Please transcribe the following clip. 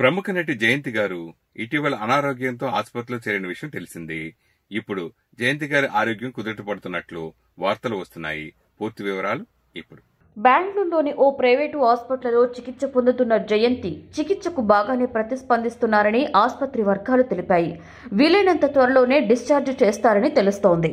ప్రముఖ నటి జయంతి గారు ఇటీవల అనారోగ్యంతో ఆసుపత్రిలో చేరిన విషయం తెలిసింది ఇప్పుడు జయంతి గారి ఆరోగ్యం కుదుటపడుతున్నట్లు వార్తలు వస్తున్నాయి పూర్తి వివరాలు ఇప్పుడు బెంగళూరులోని ఓ ప్రైవేటు ఆసుపత్రిలో చికిత్స పొందుతున్న జయంతి చికిత్సకు బాగానే ప్రతిస్పందిస్తున్నారని ఆసుపత్రి వర్గాలు తెలిపాయి వీలైనంత త్వరలోనే డిశ్చార్జ్ చేస్తారని తెలుస్తోంది